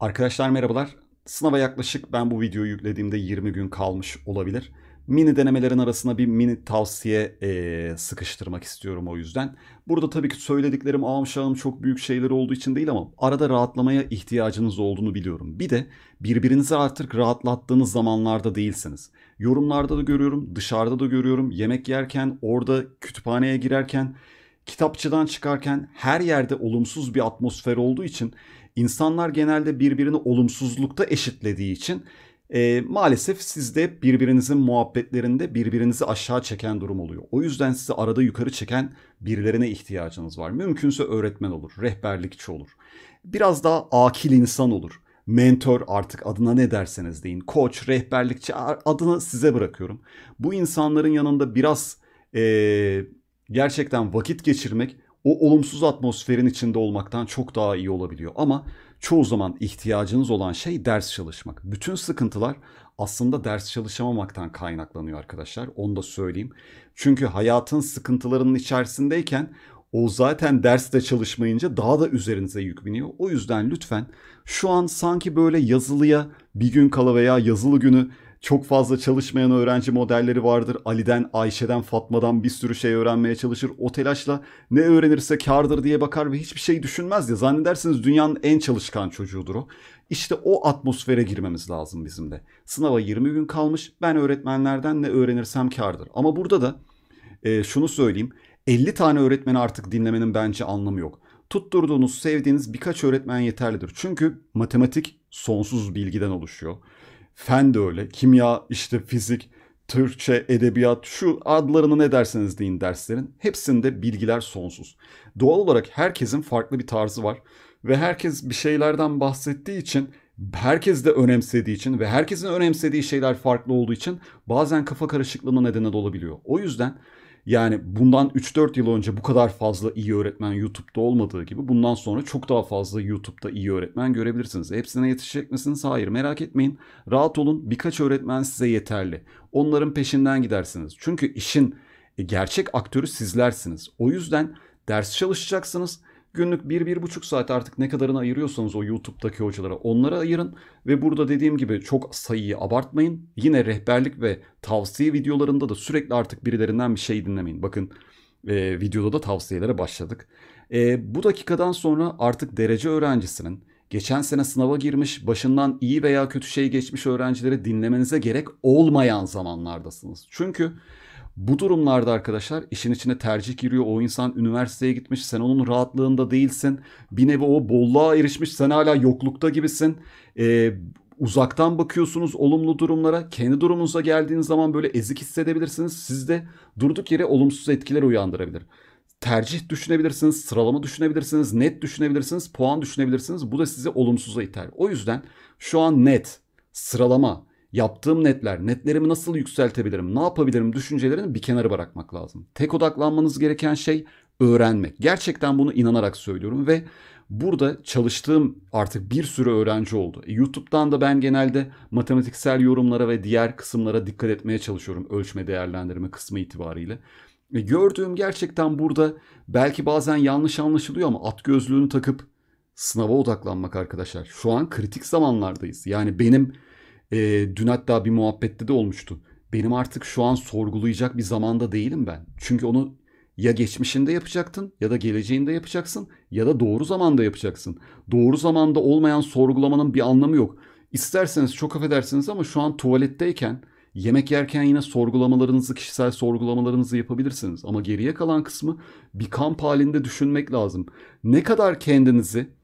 Arkadaşlar merhabalar. Sınava yaklaşık ben bu videoyu yüklediğimde 20 gün kalmış olabilir. Mini denemelerin arasına bir mini tavsiye e, sıkıştırmak istiyorum o yüzden. Burada tabii ki söylediklerim ağım çok büyük şeyler olduğu için değil ama arada rahatlamaya ihtiyacınız olduğunu biliyorum. Bir de birbirinizi artık rahatlattığınız zamanlarda değilsiniz. Yorumlarda da görüyorum, dışarıda da görüyorum. Yemek yerken, orada kütüphaneye girerken, kitapçıdan çıkarken her yerde olumsuz bir atmosfer olduğu için insanlar genelde birbirini olumsuzlukta eşitlediği için e, maalesef siz de birbirinizin muhabbetlerinde birbirinizi aşağı çeken durum oluyor. O yüzden sizi arada yukarı çeken birilerine ihtiyacınız var. Mümkünse öğretmen olur, rehberlikçi olur. Biraz daha akil insan olur. Mentor artık adına ne derseniz deyin. Koç, rehberlikçi adını size bırakıyorum. Bu insanların yanında biraz e, gerçekten vakit geçirmek o olumsuz atmosferin içinde olmaktan çok daha iyi olabiliyor. Ama çoğu zaman ihtiyacınız olan şey ders çalışmak. Bütün sıkıntılar aslında ders çalışamamaktan kaynaklanıyor arkadaşlar. Onu da söyleyeyim. Çünkü hayatın sıkıntılarının içerisindeyken o zaten derste çalışmayınca daha da üzerinize yük biniyor. O yüzden lütfen şu an sanki böyle yazılıya bir gün kala veya yazılı günü çok fazla çalışmayan öğrenci modelleri vardır. Ali'den, Ayşe'den, Fatma'dan bir sürü şey öğrenmeye çalışır. O telaşla ne öğrenirse kardır diye bakar ve hiçbir şey düşünmez ya. Zannedersiniz dünyanın en çalışkan çocuğudur o. İşte o atmosfere girmemiz lazım bizim de. Sınava 20 gün kalmış. Ben öğretmenlerden ne öğrenirsem kardır. Ama burada da e, şunu söyleyeyim. 50 tane öğretmeni artık dinlemenin bence anlamı yok. Tutturduğunuz, sevdiğiniz birkaç öğretmen yeterlidir. Çünkü matematik sonsuz bilgiden oluşuyor. Fen de öyle. Kimya, işte fizik, Türkçe, edebiyat, şu adlarını ne derseniz deyin derslerin. Hepsinde bilgiler sonsuz. Doğal olarak herkesin farklı bir tarzı var. Ve herkes bir şeylerden bahsettiği için herkes de önemsediği için ve herkesin önemsediği şeyler farklı olduğu için bazen kafa karışıklığına neden olabiliyor. O yüzden yani bundan 3-4 yıl önce bu kadar fazla iyi öğretmen YouTube'da olmadığı gibi bundan sonra çok daha fazla YouTube'da iyi öğretmen görebilirsiniz. Hepsine yetişecek misiniz? Hayır merak etmeyin. Rahat olun birkaç öğretmen size yeterli. Onların peşinden gidersiniz. Çünkü işin e, gerçek aktörü sizlersiniz. O yüzden ders çalışacaksınız Günlük 1-1,5 saat artık ne kadarını ayırıyorsanız o YouTube'daki hocalara onlara ayırın. Ve burada dediğim gibi çok sayıyı abartmayın. Yine rehberlik ve tavsiye videolarında da sürekli artık birilerinden bir şey dinlemeyin. Bakın e, videoda da tavsiyelere başladık. E, bu dakikadan sonra artık derece öğrencisinin geçen sene sınava girmiş, başından iyi veya kötü şey geçmiş öğrencileri dinlemenize gerek olmayan zamanlardasınız. Çünkü bu durumlarda arkadaşlar işin içine tercih giriyor. O insan üniversiteye gitmiş. Sen onun rahatlığında değilsin. Bir nevi o bolluğa erişmiş. Sen hala yoklukta gibisin. Ee, uzaktan bakıyorsunuz olumlu durumlara. Kendi durumunuza geldiğiniz zaman böyle ezik hissedebilirsiniz. Sizde durduk yere olumsuz etkiler uyandırabilir. Tercih düşünebilirsiniz, sıralama düşünebilirsiniz, net düşünebilirsiniz, puan düşünebilirsiniz. Bu da sizi olumsuza iter. O yüzden şu an net, sıralama, yaptığım netler, netlerimi nasıl yükseltebilirim, ne yapabilirim düşüncelerini bir kenara bırakmak lazım. Tek odaklanmanız gereken şey öğrenmek. Gerçekten bunu inanarak söylüyorum ve burada çalıştığım artık bir sürü öğrenci oldu. E, YouTube'dan da ben genelde matematiksel yorumlara ve diğer kısımlara dikkat etmeye çalışıyorum ölçme değerlendirme kısmı itibariyle. E, gördüğüm gerçekten burada belki bazen yanlış anlaşılıyor ama at gözlüğünü takıp sınava odaklanmak arkadaşlar. Şu an kritik zamanlardayız. Yani benim e, dün hatta bir muhabbette de olmuştu. Benim artık şu an sorgulayacak bir zamanda değilim ben. Çünkü onu ya geçmişinde yapacaktın ya da geleceğinde yapacaksın ya da doğru zamanda yapacaksın. Doğru zamanda olmayan sorgulamanın bir anlamı yok. İsterseniz çok affedersiniz ama şu an tuvaletteyken yemek yerken yine sorgulamalarınızı, kişisel sorgulamalarınızı yapabilirsiniz. Ama geriye kalan kısmı bir kamp halinde düşünmek lazım. Ne kadar kendinizi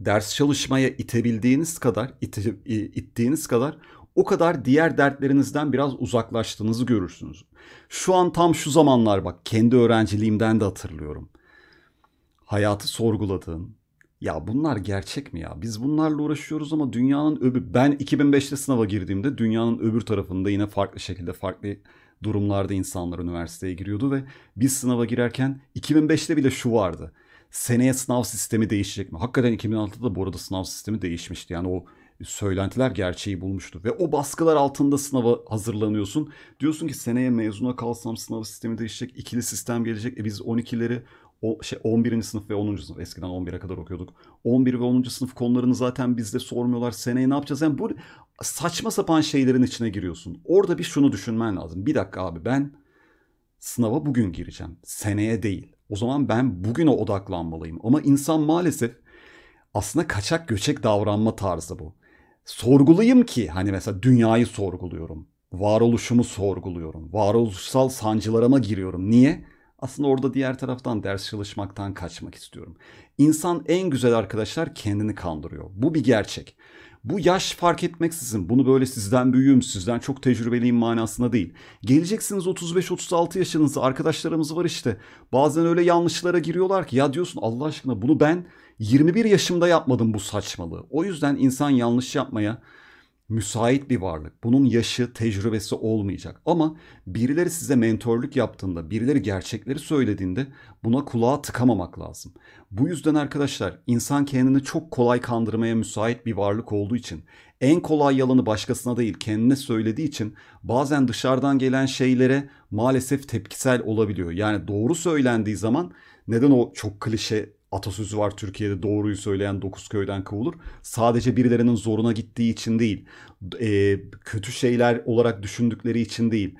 ders çalışmaya itebildiğiniz kadar, ite, ittiğiniz kadar o kadar diğer dertlerinizden biraz uzaklaştığınızı görürsünüz. Şu an tam şu zamanlar bak kendi öğrenciliğimden de hatırlıyorum. Hayatı sorguladığım, ya bunlar gerçek mi ya? Biz bunlarla uğraşıyoruz ama dünyanın öbür... Ben 2005'te sınava girdiğimde dünyanın öbür tarafında yine farklı şekilde farklı durumlarda insanlar üniversiteye giriyordu ve biz sınava girerken 2005'te bile şu vardı seneye sınav sistemi değişecek mi? Hakikaten 2006'da bu arada sınav sistemi değişmişti. Yani o söylentiler gerçeği bulmuştu. Ve o baskılar altında sınava hazırlanıyorsun. Diyorsun ki seneye mezuna kalsam sınav sistemi değişecek. ikili sistem gelecek. E biz 12'leri o şey 11. sınıf ve 10. sınıf eskiden 11'e kadar okuyorduk. 11 ve 10. sınıf konularını zaten bizde sormuyorlar. Seneye ne yapacağız? Yani bu saçma sapan şeylerin içine giriyorsun. Orada bir şunu düşünmen lazım. Bir dakika abi ben sınava bugün gireceğim. Seneye değil. O zaman ben bugüne odaklanmalıyım. Ama insan maalesef aslında kaçak göçek davranma tarzı bu. Sorgulayayım ki hani mesela dünyayı sorguluyorum. Varoluşumu sorguluyorum. Varoluşsal sancılarıma giriyorum. Niye? Aslında orada diğer taraftan ders çalışmaktan kaçmak istiyorum. İnsan en güzel arkadaşlar kendini kandırıyor. Bu bir gerçek. Bu yaş fark etmeksizin bunu böyle sizden büyüğüm sizden çok tecrübeliyim manasında değil. Geleceksiniz 35-36 yaşınızda arkadaşlarımız var işte. Bazen öyle yanlışlara giriyorlar ki ya diyorsun Allah aşkına bunu ben 21 yaşımda yapmadım bu saçmalığı. O yüzden insan yanlış yapmaya müsait bir varlık. Bunun yaşı, tecrübesi olmayacak. Ama birileri size mentorluk yaptığında, birileri gerçekleri söylediğinde buna kulağa tıkamamak lazım. Bu yüzden arkadaşlar insan kendini çok kolay kandırmaya müsait bir varlık olduğu için en kolay yalanı başkasına değil kendine söylediği için bazen dışarıdan gelen şeylere maalesef tepkisel olabiliyor. Yani doğru söylendiği zaman neden o çok klişe atasözü var Türkiye'de doğruyu söyleyen dokuz köyden kovulur. Sadece birilerinin zoruna gittiği için değil, e, kötü şeyler olarak düşündükleri için değil.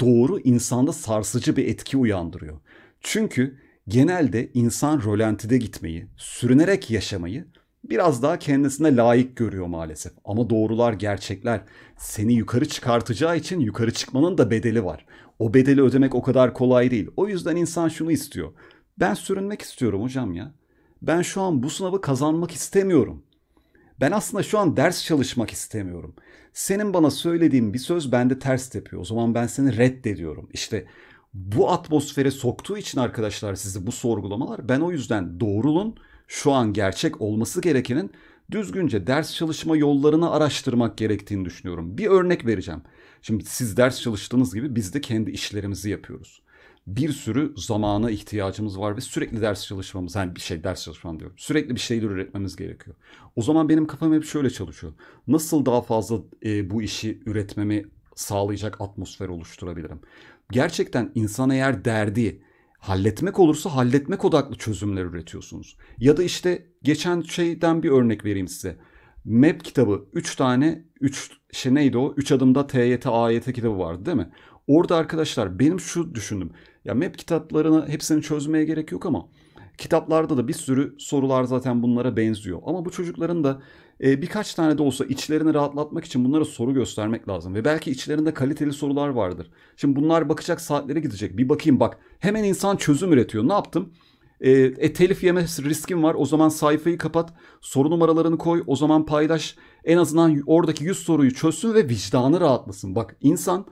Doğru insanda sarsıcı bir etki uyandırıyor. Çünkü genelde insan rölantide gitmeyi, sürünerek yaşamayı biraz daha kendisine layık görüyor maalesef. Ama doğrular, gerçekler seni yukarı çıkartacağı için yukarı çıkmanın da bedeli var. O bedeli ödemek o kadar kolay değil. O yüzden insan şunu istiyor ben sürünmek istiyorum hocam ya. Ben şu an bu sınavı kazanmak istemiyorum. Ben aslında şu an ders çalışmak istemiyorum. Senin bana söylediğin bir söz bende ters tepiyor. O zaman ben seni reddediyorum. İşte bu atmosfere soktuğu için arkadaşlar sizi bu sorgulamalar. Ben o yüzden doğrulun şu an gerçek olması gerekenin düzgünce ders çalışma yollarını araştırmak gerektiğini düşünüyorum. Bir örnek vereceğim. Şimdi siz ders çalıştığınız gibi biz de kendi işlerimizi yapıyoruz bir sürü zamana ihtiyacımız var ve sürekli ders çalışmamız, yani bir şey ders çalışmam diyorum. Sürekli bir şeyler üretmemiz gerekiyor. O zaman benim kafam hep şöyle çalışıyor. Nasıl daha fazla e, bu işi üretmemi sağlayacak atmosfer oluşturabilirim? Gerçekten insan eğer derdi halletmek olursa halletmek odaklı çözümler üretiyorsunuz. Ya da işte geçen şeyden bir örnek vereyim size. Map kitabı 3 tane 3 şey neydi o? 3 adımda TYT AYT kitabı vardı değil mi? Orada arkadaşlar benim şu düşündüm. Ya map kitaplarını hepsini çözmeye gerek yok ama kitaplarda da bir sürü sorular zaten bunlara benziyor. Ama bu çocukların da e, birkaç tane de olsa içlerini rahatlatmak için bunlara soru göstermek lazım. Ve belki içlerinde kaliteli sorular vardır. Şimdi bunlar bakacak saatlere gidecek. Bir bakayım bak hemen insan çözüm üretiyor. Ne yaptım? E, e, telif yeme riskim var. O zaman sayfayı kapat. Soru numaralarını koy. O zaman paylaş. En azından oradaki 100 soruyu çözsün ve vicdanı rahatlasın. Bak insan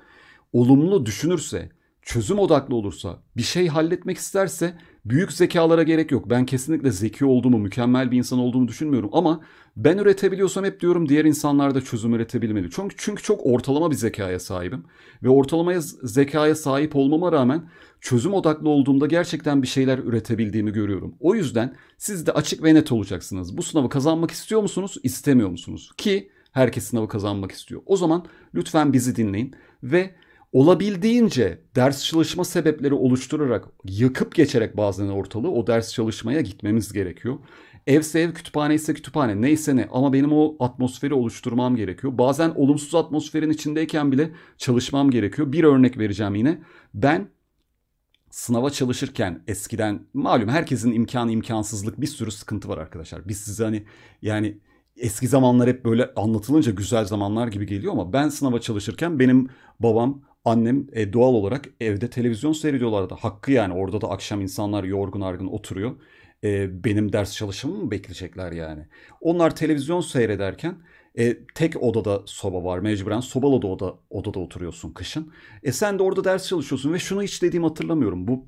olumlu düşünürse çözüm odaklı olursa, bir şey halletmek isterse büyük zekalara gerek yok. Ben kesinlikle zeki olduğumu, mükemmel bir insan olduğumu düşünmüyorum ama ben üretebiliyorsam hep diyorum diğer insanlar da çözüm üretebilmeli. Çünkü çünkü çok ortalama bir zekaya sahibim ve ortalama zekaya sahip olmama rağmen çözüm odaklı olduğumda gerçekten bir şeyler üretebildiğimi görüyorum. O yüzden siz de açık ve net olacaksınız. Bu sınavı kazanmak istiyor musunuz, istemiyor musunuz? Ki herkes sınavı kazanmak istiyor. O zaman lütfen bizi dinleyin ve olabildiğince ders çalışma sebepleri oluşturarak yakıp geçerek bazen ortalığı o ders çalışmaya gitmemiz gerekiyor. Evse ev, kütüphane ise kütüphane, neyse ne ama benim o atmosferi oluşturmam gerekiyor. Bazen olumsuz atmosferin içindeyken bile çalışmam gerekiyor. Bir örnek vereceğim yine. Ben sınava çalışırken eskiden malum herkesin imkanı imkansızlık bir sürü sıkıntı var arkadaşlar. Biz size hani yani eski zamanlar hep böyle anlatılınca güzel zamanlar gibi geliyor ama ben sınava çalışırken benim babam Annem e, doğal olarak evde televizyon seyrediyorlardı. Hakkı yani orada da akşam insanlar yorgun argın oturuyor. E, benim ders çalışımı mı bekleyecekler yani? Onlar televizyon seyrederken e, tek odada soba var mecburen. Sobalı da oda, odada oturuyorsun kışın. E sen de orada ders çalışıyorsun ve şunu hiç dediğimi hatırlamıyorum. Bu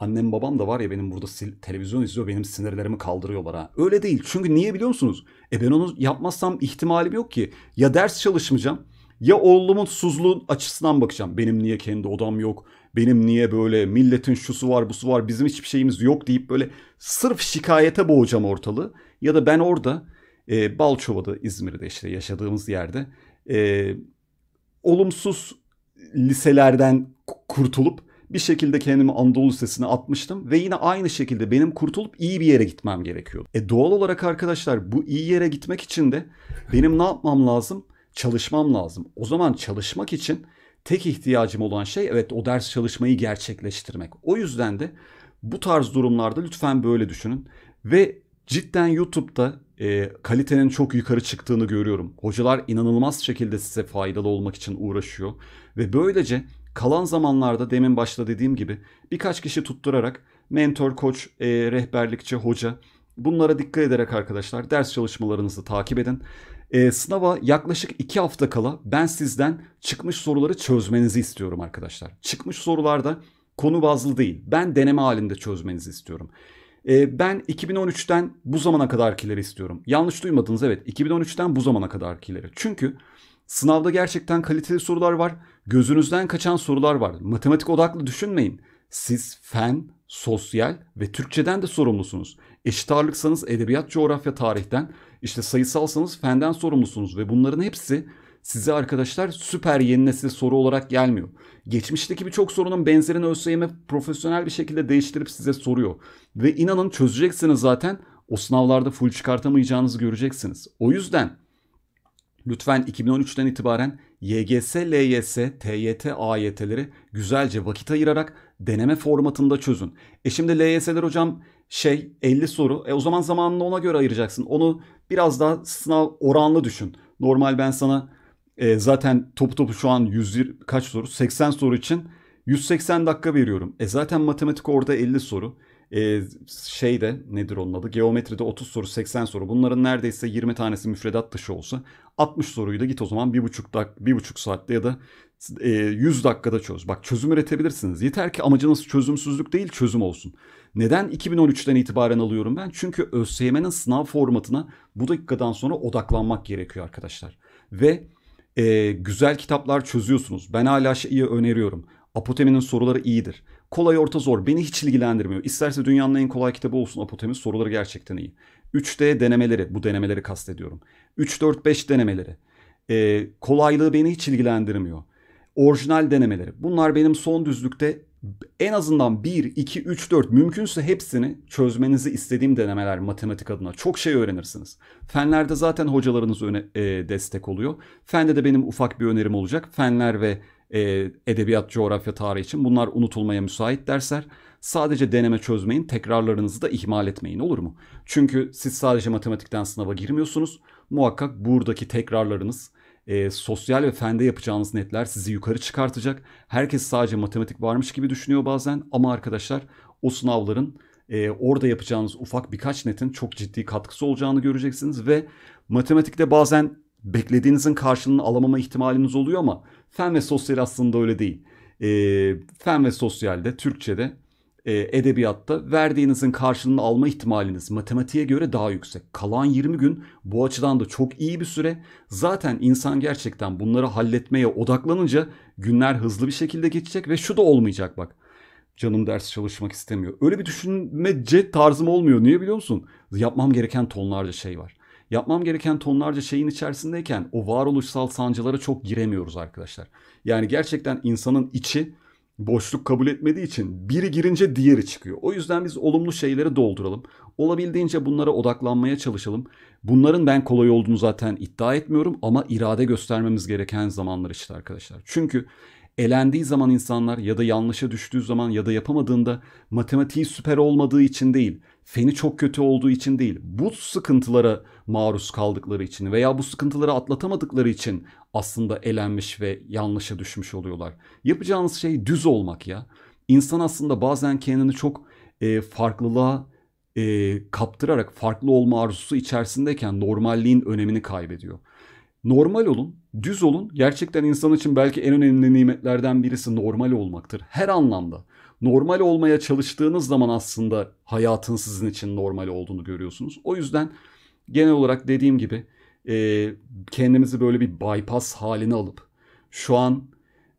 annem babam da var ya benim burada televizyon izliyor benim sinirlerimi kaldırıyorlar ha. Öyle değil çünkü niye biliyor musunuz? E ben onu yapmazsam ihtimalim yok ki. Ya ders çalışmayacağım ya oğlumun suzluğun açısından bakacağım. Benim niye kendi odam yok? Benim niye böyle milletin şusu var busu var bizim hiçbir şeyimiz yok deyip böyle sırf şikayete boğacağım ortalığı. Ya da ben orada e, Balçova'da İzmir'de işte yaşadığımız yerde e, olumsuz liselerden kurtulup bir şekilde kendimi Anadolu Lisesi'ne atmıştım ve yine aynı şekilde benim kurtulup iyi bir yere gitmem gerekiyor. E doğal olarak arkadaşlar bu iyi yere gitmek için de benim ne yapmam lazım? çalışmam lazım. O zaman çalışmak için tek ihtiyacım olan şey evet o ders çalışmayı gerçekleştirmek. O yüzden de bu tarz durumlarda lütfen böyle düşünün ve cidden YouTube'da e, kalitenin çok yukarı çıktığını görüyorum. Hocalar inanılmaz şekilde size faydalı olmak için uğraşıyor ve böylece kalan zamanlarda demin başta dediğim gibi birkaç kişi tutturarak mentor, koç, e, rehberlikçi, hoca bunlara dikkat ederek arkadaşlar ders çalışmalarınızı takip edin e, sınava yaklaşık iki hafta kala ben sizden çıkmış soruları çözmenizi istiyorum arkadaşlar. Çıkmış sorularda konu bazlı değil. Ben deneme halinde çözmenizi istiyorum. E, ben 2013'ten bu zamana kadarkileri istiyorum. Yanlış duymadınız evet 2013'ten bu zamana kadarkileri. Çünkü sınavda gerçekten kaliteli sorular var. Gözünüzden kaçan sorular var. Matematik odaklı düşünmeyin. Siz fen, sosyal ve Türkçeden de sorumlusunuz. Eşit ağırlıksanız edebiyat, coğrafya, tarihten işte sayısalsanız fenden sorumlusunuz ve bunların hepsi size arkadaşlar süper yeni nesil soru olarak gelmiyor. Geçmişteki birçok sorunun benzerini ÖSYM profesyonel bir şekilde değiştirip size soruyor. Ve inanın çözeceksiniz zaten o sınavlarda full çıkartamayacağınızı göreceksiniz. O yüzden lütfen 2013'ten itibaren YGS, LYS, TYT, AYT'leri güzelce vakit ayırarak deneme formatında çözün. E şimdi LYS'ler hocam şey 50 soru. E o zaman zamanını ona göre ayıracaksın. Onu biraz daha sınav oranlı düşün. Normal ben sana e, zaten topu topu şu an 120 kaç soru? 80 soru için 180 dakika veriyorum. E zaten matematik orada 50 soru. E, şey de nedir onun adı? Geometride 30 soru 80 soru. Bunların neredeyse 20 tanesi müfredat dışı olsa 60 soruyu da git o zaman 1,5 dak 1,5 saatte ya da e, 100 dakikada çöz. Bak çözüm üretebilirsiniz. Yeter ki amacınız çözümsüzlük değil çözüm olsun. Neden 2013'ten itibaren alıyorum ben? Çünkü ÖSYM'nin sınav formatına bu dakikadan sonra odaklanmak gerekiyor arkadaşlar. Ve e, güzel kitaplar çözüyorsunuz. Ben hala şeyi öneriyorum. Apotemin'in soruları iyidir. Kolay orta zor beni hiç ilgilendirmiyor. İsterse dünyanın en kolay kitabı olsun Apotemin soruları gerçekten iyi. 3D denemeleri bu denemeleri kastediyorum. 3-4-5 denemeleri. E, kolaylığı beni hiç ilgilendirmiyor. Orijinal denemeleri. Bunlar benim son düzlükte en azından 1, 2, 3, 4 mümkünse hepsini çözmenizi istediğim denemeler matematik adına. Çok şey öğrenirsiniz. Fenlerde zaten hocalarınız öne, e, destek oluyor. Fende de benim ufak bir önerim olacak. Fenler ve e, edebiyat, coğrafya, tarih için bunlar unutulmaya müsait dersler. Sadece deneme çözmeyin, tekrarlarınızı da ihmal etmeyin olur mu? Çünkü siz sadece matematikten sınava girmiyorsunuz. Muhakkak buradaki tekrarlarınız e, sosyal ve fende yapacağınız netler sizi yukarı çıkartacak. Herkes sadece matematik varmış gibi düşünüyor bazen ama arkadaşlar o sınavların e, orada yapacağınız ufak birkaç netin çok ciddi katkısı olacağını göreceksiniz ve matematikte bazen beklediğinizin karşılığını alamama ihtimaliniz oluyor ama fen ve sosyal aslında öyle değil. E, fen ve sosyalde Türkçe'de e, edebiyatta verdiğinizin karşılığını alma ihtimaliniz matematiğe göre daha yüksek. Kalan 20 gün bu açıdan da çok iyi bir süre. Zaten insan gerçekten bunları halletmeye odaklanınca günler hızlı bir şekilde geçecek ve şu da olmayacak bak. Canım ders çalışmak istemiyor. Öyle bir düşünmece tarzım olmuyor. Niye biliyor musun? Yapmam gereken tonlarca şey var. Yapmam gereken tonlarca şeyin içerisindeyken o varoluşsal sancılara çok giremiyoruz arkadaşlar. Yani gerçekten insanın içi boşluk kabul etmediği için biri girince diğeri çıkıyor. O yüzden biz olumlu şeyleri dolduralım. Olabildiğince bunlara odaklanmaya çalışalım. Bunların ben kolay olduğunu zaten iddia etmiyorum ama irade göstermemiz gereken zamanlar işte arkadaşlar. Çünkü elendiği zaman insanlar ya da yanlışa düştüğü zaman ya da yapamadığında matematiği süper olmadığı için değil, feni çok kötü olduğu için değil, bu sıkıntılara maruz kaldıkları için veya bu sıkıntıları atlatamadıkları için aslında elenmiş ve yanlışa düşmüş oluyorlar. Yapacağınız şey düz olmak ya. İnsan aslında bazen kendini çok e, farklılığa e, kaptırarak farklı olma arzusu içerisindeyken normalliğin önemini kaybediyor. Normal olun, Düz olun gerçekten insan için belki en önemli nimetlerden birisi normal olmaktır. Her anlamda. Normal olmaya çalıştığınız zaman aslında hayatın sizin için normal olduğunu görüyorsunuz. O yüzden genel olarak dediğim gibi e, kendimizi böyle bir bypass haline alıp şu an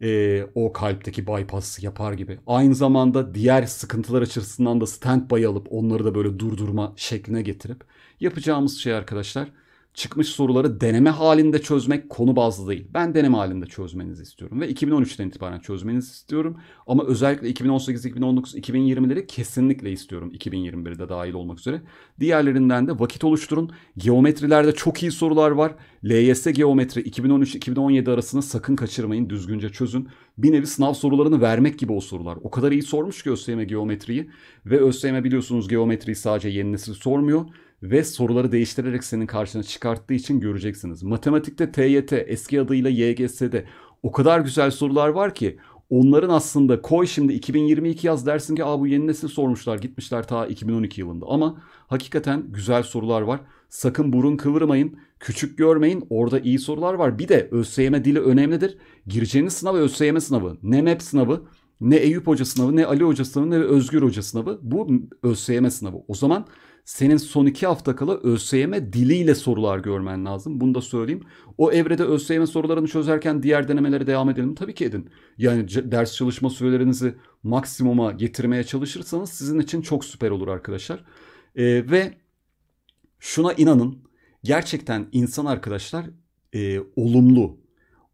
e, o kalpteki bypass yapar gibi. Aynı zamanda diğer sıkıntılar açısından da standby alıp onları da böyle durdurma şekline getirip yapacağımız şey arkadaşlar çıkmış soruları deneme halinde çözmek konu bazlı değil. Ben deneme halinde çözmenizi istiyorum ve 2013'ten itibaren çözmenizi istiyorum. Ama özellikle 2018, 2019, 2020'leri kesinlikle istiyorum. 2021'de dahil olmak üzere. Diğerlerinden de vakit oluşturun. Geometrilerde çok iyi sorular var. LYS geometri 2013-2017 arasını sakın kaçırmayın. Düzgünce çözün. Bir nevi sınav sorularını vermek gibi o sorular. O kadar iyi sormuş ki ÖSYM geometriyi ve ÖSYM biliyorsunuz geometriyi sadece yeni nesil sormuyor ve soruları değiştirerek senin karşına çıkarttığı için göreceksiniz. Matematikte TYT eski adıyla YGS'de o kadar güzel sorular var ki onların aslında koy şimdi 2022 yaz dersin ki Aa, bu yeni nesil sormuşlar gitmişler ta 2012 yılında ama hakikaten güzel sorular var. Sakın burun kıvırmayın, küçük görmeyin. Orada iyi sorular var. Bir de ÖSYM dili önemlidir. Gireceğiniz sınav ÖSYM sınavı, ne MEP sınavı, ne Eyüp Hoca sınavı, ne Ali Hoca sınavı, ne Özgür Hoca sınavı. Bu ÖSYM sınavı. O zaman senin son iki hafta kala ÖSYM diliyle sorular görmen lazım. Bunu da söyleyeyim. O evrede ÖSYM sorularını çözerken diğer denemelere devam edelim. Tabii ki edin. Yani ders çalışma sürelerinizi maksimuma getirmeye çalışırsanız sizin için çok süper olur arkadaşlar. Ee, ve şuna inanın. Gerçekten insan arkadaşlar e, olumlu,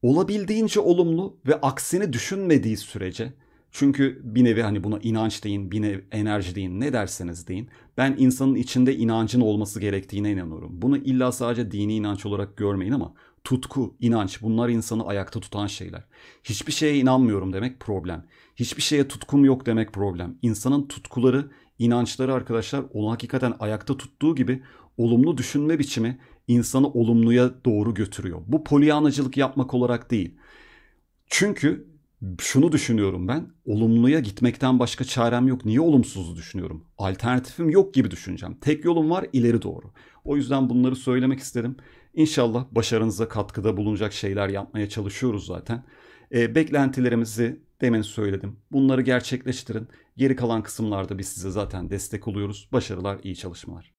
olabildiğince olumlu ve aksini düşünmediği sürece çünkü bir nevi hani buna inanç deyin, bir nevi enerji deyin, ne derseniz deyin. Ben insanın içinde inancın olması gerektiğine inanıyorum. Bunu illa sadece dini inanç olarak görmeyin ama tutku, inanç bunlar insanı ayakta tutan şeyler. Hiçbir şeye inanmıyorum demek problem. Hiçbir şeye tutkum yok demek problem. İnsanın tutkuları, inançları arkadaşlar onu hakikaten ayakta tuttuğu gibi olumlu düşünme biçimi insanı olumluya doğru götürüyor. Bu polyanacılık yapmak olarak değil. Çünkü şunu düşünüyorum ben. Olumluya gitmekten başka çarem yok. Niye olumsuzu düşünüyorum? Alternatifim yok gibi düşüneceğim. Tek yolum var ileri doğru. O yüzden bunları söylemek istedim. İnşallah başarınıza katkıda bulunacak şeyler yapmaya çalışıyoruz zaten. E, beklentilerimizi demin söyledim. Bunları gerçekleştirin. Geri kalan kısımlarda biz size zaten destek oluyoruz. Başarılar, iyi çalışmalar.